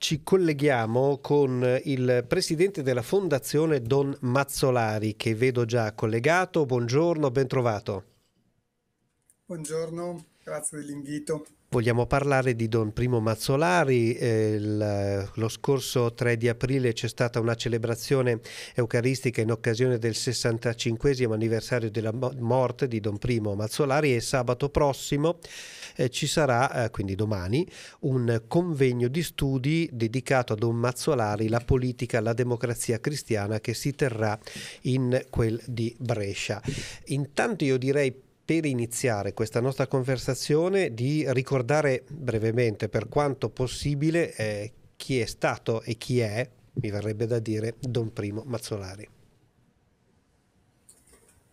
ci colleghiamo con eh, il presidente della Fondazione Don Mazzolari che vedo già collegato. Buongiorno, ben trovato. Buongiorno, grazie dell'invito. Vogliamo parlare di Don Primo Mazzolari, eh, il, lo scorso 3 di aprile c'è stata una celebrazione eucaristica in occasione del 65 anniversario della morte di Don Primo Mazzolari e sabato prossimo eh, ci sarà, eh, quindi domani, un convegno di studi dedicato a Don Mazzolari, la politica, la democrazia cristiana che si terrà in quel di Brescia. Intanto io direi per iniziare questa nostra conversazione di ricordare brevemente per quanto possibile eh, chi è stato e chi è, mi verrebbe da dire, Don Primo Mazzolari.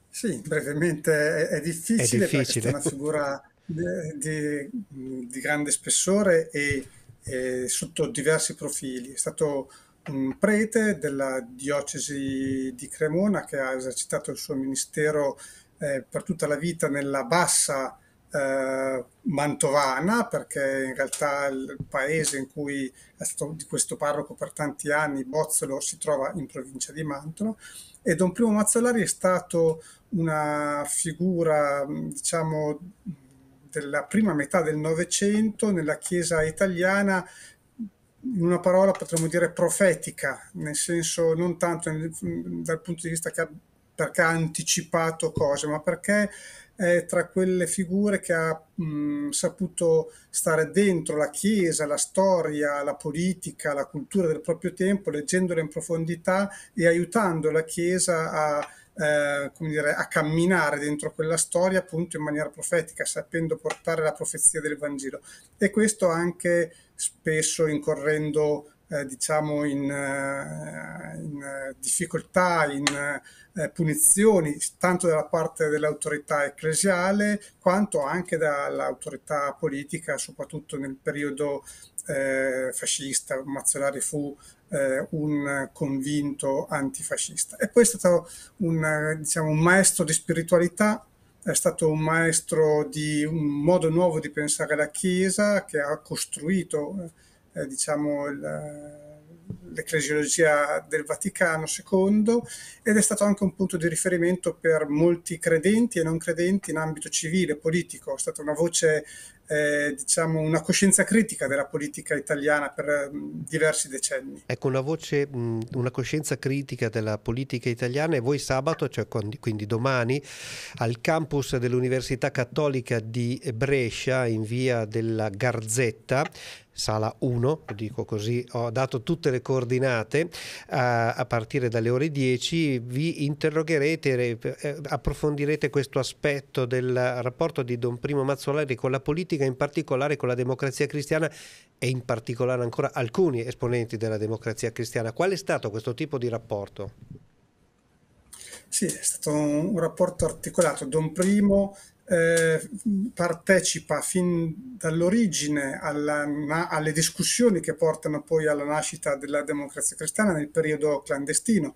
Sì, brevemente è, è difficile, è difficile. è una figura di, di grande spessore e, e, sotto diversi profili. È stato un prete della diocesi di Cremona che ha esercitato il suo ministero eh, per tutta la vita nella bassa eh, mantovana, perché in realtà il paese in cui è stato di questo parroco per tanti anni, Bozzolo, si trova in provincia di Mantova. E Don Primo Mazzolari è stato una figura, diciamo, della prima metà del Novecento nella Chiesa italiana in una parola potremmo dire profetica, nel senso non tanto nel, dal punto di vista che perché ha anticipato cose, ma perché è tra quelle figure che ha mh, saputo stare dentro la Chiesa, la storia, la politica, la cultura del proprio tempo, leggendola in profondità e aiutando la Chiesa a eh, come dire, a camminare dentro quella storia appunto in maniera profetica, sapendo portare la profezia del Vangelo. E questo anche spesso incorrendo eh, diciamo in, eh, in, eh, difficoltà, in punizioni, tanto dalla parte dell'autorità ecclesiale quanto anche dall'autorità politica, soprattutto nel periodo eh, fascista. Mazzolari fu un convinto antifascista. E poi è stato un, diciamo, un maestro di spiritualità è stato un maestro di un modo nuovo di pensare la Chiesa che ha costruito eh, diciamo il, l'ecclesiologia del Vaticano II ed è stato anche un punto di riferimento per molti credenti e non credenti in ambito civile, politico, è stata una voce eh, diciamo, una coscienza critica della politica italiana per mm, diversi decenni. Ecco, una voce, mm, una coscienza critica della politica italiana e voi sabato, cioè quindi domani, al campus dell'Università Cattolica di Brescia, in via della Garzetta, sala 1, dico così, ho dato tutte le coordinate a, a partire dalle ore 10, vi interrogherete, eh, approfondirete questo aspetto del rapporto di Don Primo Mazzolari con la politica politica, in particolare con la democrazia cristiana e in particolare ancora alcuni esponenti della democrazia cristiana. Qual è stato questo tipo di rapporto? Sì, è stato un, un rapporto articolato. Don Primo eh, partecipa fin dall'origine alle discussioni che portano poi alla nascita della democrazia cristiana nel periodo clandestino,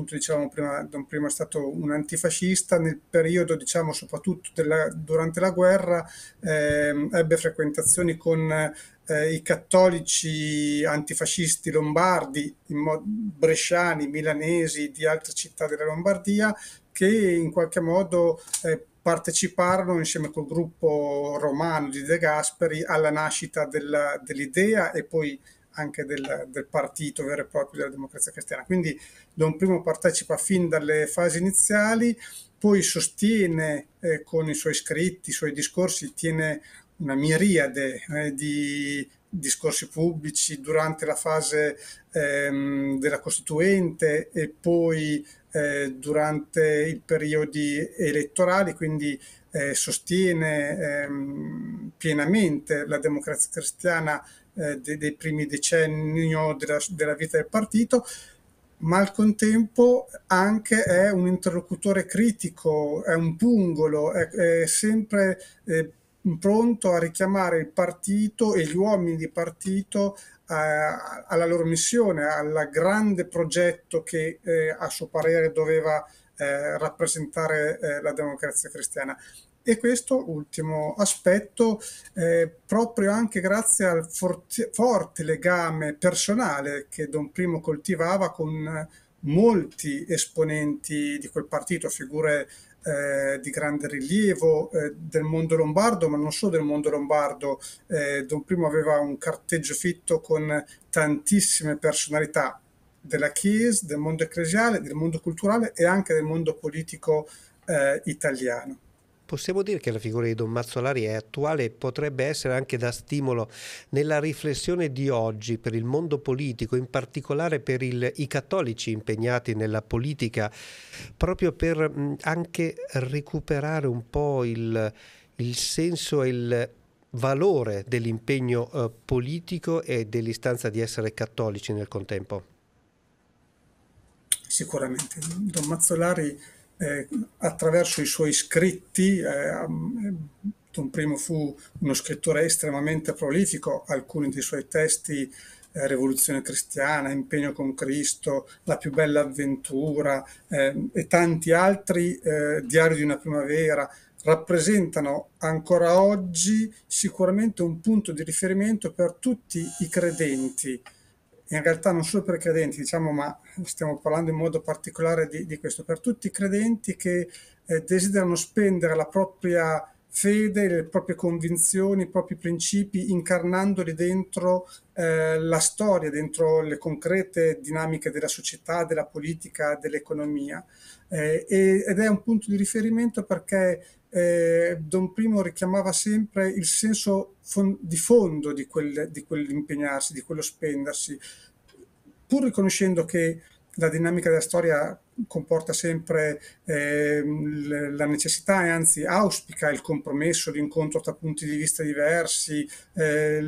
appunto dicevamo prima, Don Primo è stato un antifascista, nel periodo diciamo soprattutto della, durante la guerra eh, ebbe frequentazioni con eh, i cattolici antifascisti lombardi, mo- bresciani, milanesi di altre città della Lombardia che in qualche modo eh, parteciparono insieme col gruppo romano di De Gasperi alla nascita della, dell'idea e poi anche del, del, partito vero e proprio della democrazia cristiana. Quindi Don Primo partecipa fin dalle fasi iniziali, poi sostiene eh, con i suoi scritti, i suoi discorsi, tiene una miriade eh, di discorsi pubblici durante la fase ehm, della Costituente e poi eh, durante i periodi elettorali, quindi eh, sostiene ehm, pienamente la democrazia cristiana eh, dei, dei, primi decenni della, della vita del partito, ma al contempo anche è un interlocutore critico, è un pungolo, è, è sempre eh, pronto a richiamare il partito e gli uomini di partito eh, alla loro missione, al grande progetto che eh, a suo parere doveva eh, rappresentare eh, la democrazia cristiana. E questo ultimo aspetto, eh, proprio anche grazie al forti, forte legame personale che Don Primo coltivava con molti esponenti di quel partito, figure eh, di grande rilievo eh, del mondo lombardo, ma non solo del mondo lombardo. Eh, Don Primo aveva un carteggio fitto con tantissime personalità della Chiesa, del mondo ecclesiale, del mondo culturale e anche del mondo politico eh, italiano. Possiamo dire che la figura di Don Mazzolari è attuale e potrebbe essere anche da stimolo nella riflessione di oggi per il mondo politico, in particolare per il, i cattolici impegnati nella politica, proprio per anche recuperare un po' il, il senso e il valore dell'impegno eh, politico e dell'istanza di essere cattolici nel contempo? Sicuramente, Don Mazzolari eh, attraverso i suoi scritti, eh, Don Primo fu uno scrittore estremamente prolifico, alcuni dei suoi testi eh, Rivoluzione cristiana, Impegno con Cristo, La più bella avventura eh, e tanti altri, eh, Diario di una primavera, rappresentano ancora oggi sicuramente un punto di riferimento per tutti i credenti in realtà non solo per i credenti, diciamo, ma stiamo parlando in modo particolare di, di questo, per tutti i credenti che eh, desiderano spendere la propria fede, le proprie convinzioni, i propri principi, incarnandoli dentro eh, la storia, dentro le concrete dinamiche della società, della politica, dell'economia. Eh, ed è un punto di riferimento perché eh, Don Primo richiamava sempre il senso fon- di fondo di, quel, di quell'impegnarsi, di quello spendersi, pur riconoscendo che la dinamica della storia comporta sempre eh, la necessità e anzi auspica il compromesso, l'incontro tra punti di vista diversi, eh,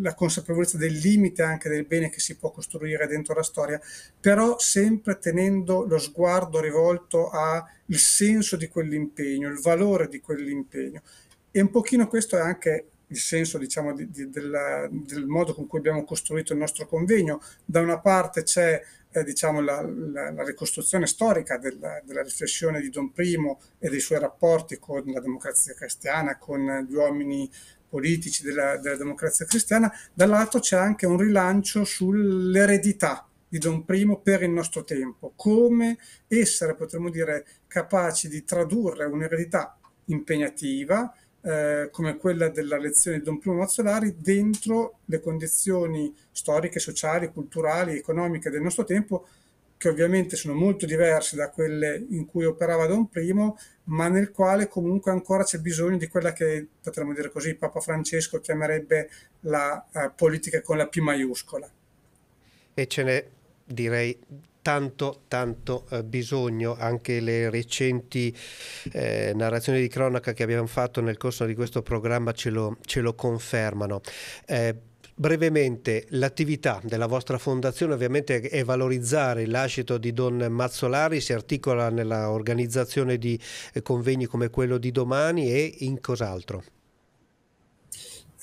la consapevolezza del limite anche del bene che si può costruire dentro la storia, però sempre tenendo lo sguardo rivolto al senso di quell'impegno, il valore di quell'impegno. E un pochino questo è anche il senso diciamo, di, di, della, del modo con cui abbiamo costruito il nostro convegno. Da una parte c'è eh, diciamo, la, la, la, ricostruzione storica della, della, riflessione di Don Primo e dei suoi rapporti con la democrazia cristiana, con gli uomini politici della, della democrazia cristiana, dall'altro c'è anche un rilancio sull'eredità di Don Primo per il nostro tempo, come essere, potremmo dire, capaci di tradurre un'eredità impegnativa, eh, come quella della lezione di Don Primo Mazzolari dentro le condizioni storiche, sociali, culturali, economiche del nostro tempo che ovviamente sono molto diverse da quelle in cui operava Don Primo, ma nel quale comunque ancora c'è bisogno di quella che potremmo dire così Papa Francesco chiamerebbe la eh, politica con la P maiuscola. E ce ne direi tanto, tanto eh, bisogno. Anche le recenti eh, narrazioni di cronaca che abbiamo fatto nel corso di questo programma ce lo, ce lo confermano. Eh, brevemente, l'attività della vostra fondazione ovviamente è valorizzare l'ascito di Don Mazzolari, si articola nella organizzazione di eh, convegni come quello di domani e in cos'altro?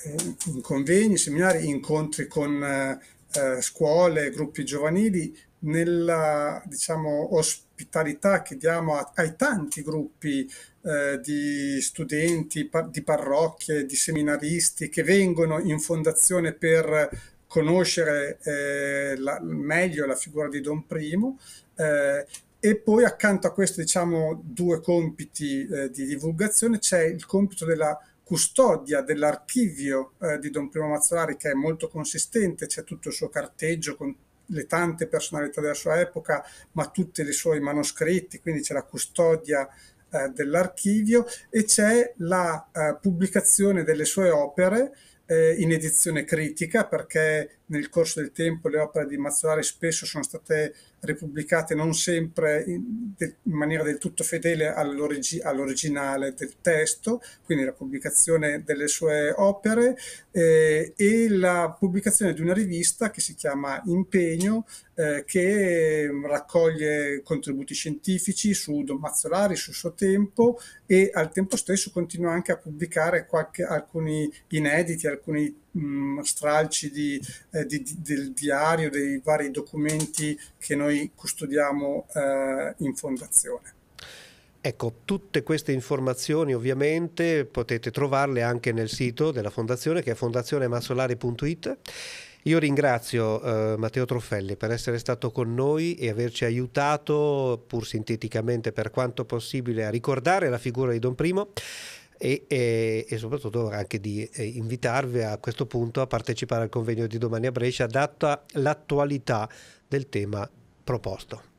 In eh, convegni, seminari, incontri con eh, eh scuole, gruppi giovanili nella diciamo, ospitalità che diamo a, ai tanti gruppi eh, di studenti, pa- di parrocchie, di seminaristi che vengono in fondazione per conoscere eh, la, meglio la figura di Don Primo. Eh, e poi accanto a questi diciamo, due compiti eh, di divulgazione c'è il compito della custodia dell'archivio eh, di Don Primo Mazzolari che è molto consistente, c'è tutto il suo carteggio con le tante personalità della sua epoca, ma tutti i suoi manoscritti, quindi c'è la custodia eh, dell'archivio e c'è la eh, pubblicazione delle sue opere eh, in edizione critica, perché nel corso del tempo le opere di Mazzolari spesso sono state repubblicate non sempre in, de, in maniera del tutto fedele all'origi, all'originale del testo, quindi la pubblicazione delle sue opere eh, e la pubblicazione di una rivista che si chiama Impegno, eh, che mm, raccoglie contributi scientifici su Don Mazzolari, sul suo tempo e al tempo stesso continua anche a pubblicare qualche, alcuni inediti, alcuni mh, mm, stralci di, eh, di, di, del diario, dei vari documenti che noi custodiamo eh, in fondazione. Ecco, tutte queste informazioni ovviamente potete trovarle anche nel sito della fondazione che è fondazionemassolari.it io ringrazio eh, Matteo Troffelli per essere stato con noi e averci aiutato, pur sinteticamente per quanto possibile, a ricordare la figura di Don Primo. E, e, e, soprattutto anche di eh, invitarvi a questo punto a partecipare al convegno di domani a Brescia, data l'attualità del tema proposto.